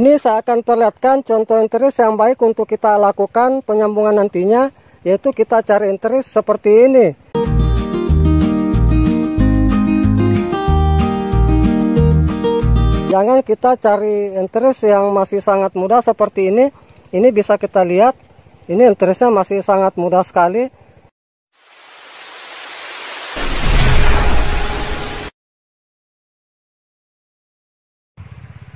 Ini saya akan perlihatkan contoh interis yang baik untuk kita lakukan penyambungan nantinya, yaitu kita cari interis seperti ini. Jangan kita cari interis yang masih sangat mudah seperti ini. Ini bisa kita lihat, ini interisnya masih sangat mudah sekali.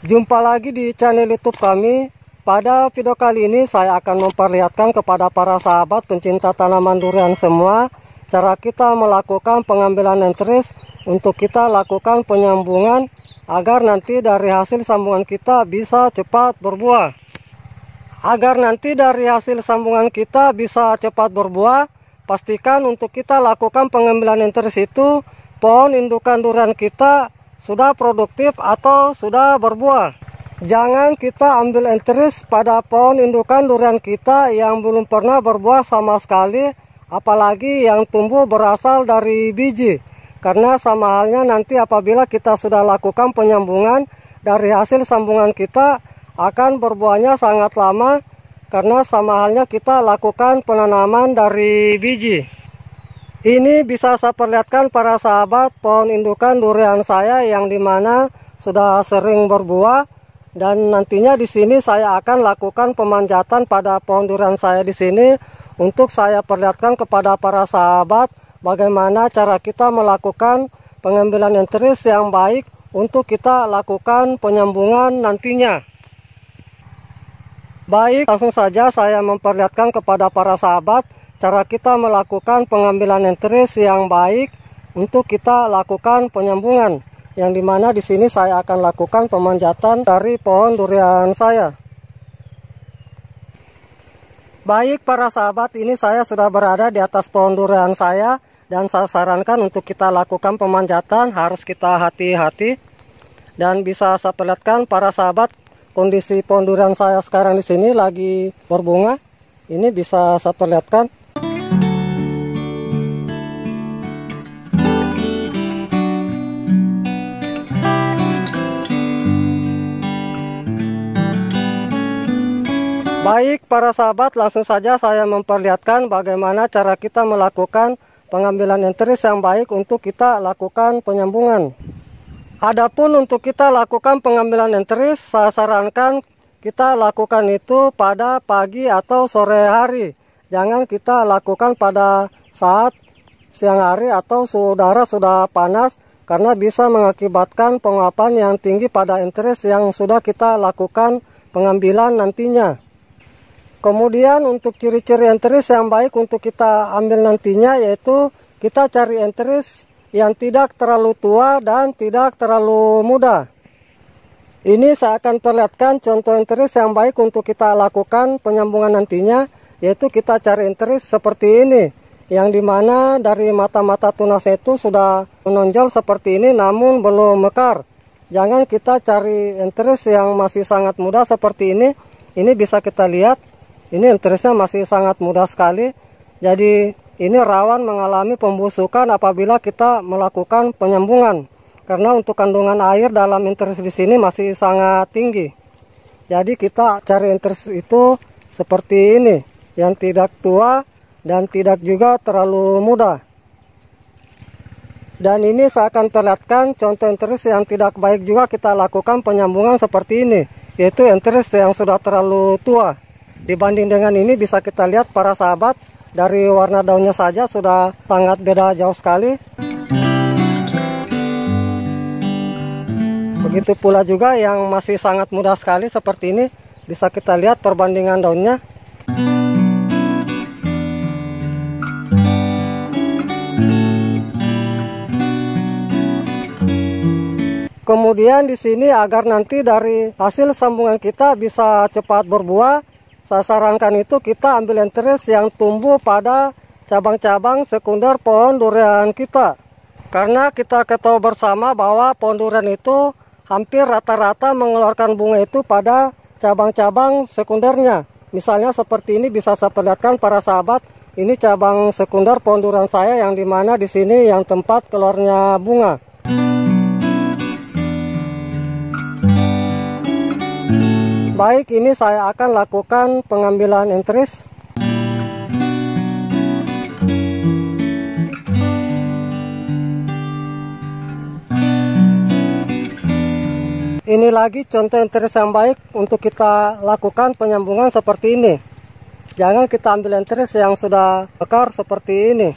Jumpa lagi di channel YouTube kami. Pada video kali ini saya akan memperlihatkan kepada para sahabat pencinta tanaman durian semua cara kita melakukan pengambilan entris untuk kita lakukan penyambungan agar nanti dari hasil sambungan kita bisa cepat berbuah. Agar nanti dari hasil sambungan kita bisa cepat berbuah, pastikan untuk kita lakukan pengambilan entris itu pohon indukan durian kita sudah produktif atau sudah berbuah. Jangan kita ambil interest pada pohon indukan durian kita yang belum pernah berbuah sama sekali, apalagi yang tumbuh berasal dari biji. Karena sama halnya nanti apabila kita sudah lakukan penyambungan dari hasil sambungan kita akan berbuahnya sangat lama karena sama halnya kita lakukan penanaman dari biji. Ini bisa saya perlihatkan para sahabat pohon indukan durian saya yang dimana sudah sering berbuah dan nantinya di sini saya akan lakukan pemanjatan pada pohon durian saya di sini untuk saya perlihatkan kepada para sahabat bagaimana cara kita melakukan pengambilan entris yang baik untuk kita lakukan penyambungan nantinya. Baik, langsung saja saya memperlihatkan kepada para sahabat cara kita melakukan pengambilan entries yang baik untuk kita lakukan penyambungan yang dimana di sini saya akan lakukan pemanjatan dari pohon durian saya. Baik para sahabat, ini saya sudah berada di atas pohon durian saya dan saya sarankan untuk kita lakukan pemanjatan harus kita hati-hati dan bisa saya perlihatkan para sahabat kondisi pohon durian saya sekarang di sini lagi berbunga. Ini bisa saya perlihatkan. Baik para sahabat, langsung saja saya memperlihatkan bagaimana cara kita melakukan pengambilan entris yang baik untuk kita lakukan penyambungan. Adapun untuk kita lakukan pengambilan entris, saya sarankan kita lakukan itu pada pagi atau sore hari. Jangan kita lakukan pada saat siang hari atau saudara sudah panas karena bisa mengakibatkan penguapan yang tinggi pada entris yang sudah kita lakukan pengambilan nantinya. Kemudian untuk ciri-ciri enteris yang baik untuk kita ambil nantinya yaitu kita cari enteris yang tidak terlalu tua dan tidak terlalu muda. Ini saya akan perlihatkan contoh enteris yang baik untuk kita lakukan penyambungan nantinya yaitu kita cari enteris seperti ini yang dimana dari mata-mata tunas itu sudah menonjol seperti ini namun belum mekar. Jangan kita cari enteris yang masih sangat muda seperti ini. Ini bisa kita lihat ini interestnya masih sangat mudah sekali. Jadi ini rawan mengalami pembusukan apabila kita melakukan penyambungan. Karena untuk kandungan air dalam interest di sini masih sangat tinggi. Jadi kita cari interest itu seperti ini. Yang tidak tua dan tidak juga terlalu muda. Dan ini saya akan perlihatkan contoh interest yang tidak baik juga kita lakukan penyambungan seperti ini, yaitu interest yang sudah terlalu tua. Dibanding dengan ini bisa kita lihat para sahabat dari warna daunnya saja sudah sangat beda jauh sekali. Begitu pula juga yang masih sangat mudah sekali seperti ini bisa kita lihat perbandingan daunnya. Kemudian di sini agar nanti dari hasil sambungan kita bisa cepat berbuah saya sarankan itu kita ambil interest yang tumbuh pada cabang-cabang sekunder pohon durian kita. Karena kita ketahui bersama bahwa pohon durian itu hampir rata-rata mengeluarkan bunga itu pada cabang-cabang sekundernya. Misalnya seperti ini bisa saya perlihatkan para sahabat, ini cabang sekunder pohon durian saya yang dimana di sini yang tempat keluarnya bunga. Baik, ini saya akan lakukan pengambilan entris. Ini lagi contoh entris yang baik untuk kita lakukan penyambungan seperti ini. Jangan kita ambil entris yang sudah bekar seperti ini.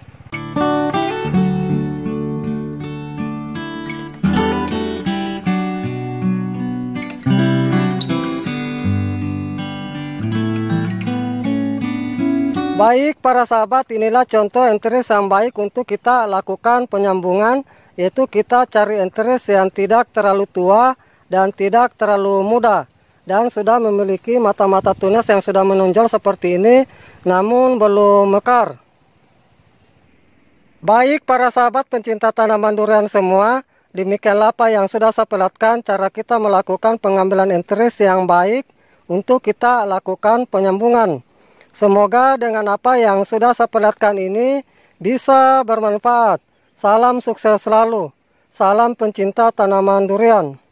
Baik para sahabat, inilah contoh enteris yang baik untuk kita lakukan penyambungan, yaitu kita cari enteris yang tidak terlalu tua dan tidak terlalu muda dan sudah memiliki mata-mata tunas yang sudah menonjol seperti ini namun belum mekar. Baik para sahabat pencinta tanaman durian semua, demikianlah apa yang sudah saya pelatkan cara kita melakukan pengambilan enteris yang baik untuk kita lakukan penyambungan. Semoga dengan apa yang sudah saya perlihatkan ini bisa bermanfaat. Salam sukses selalu. Salam pencinta tanaman durian.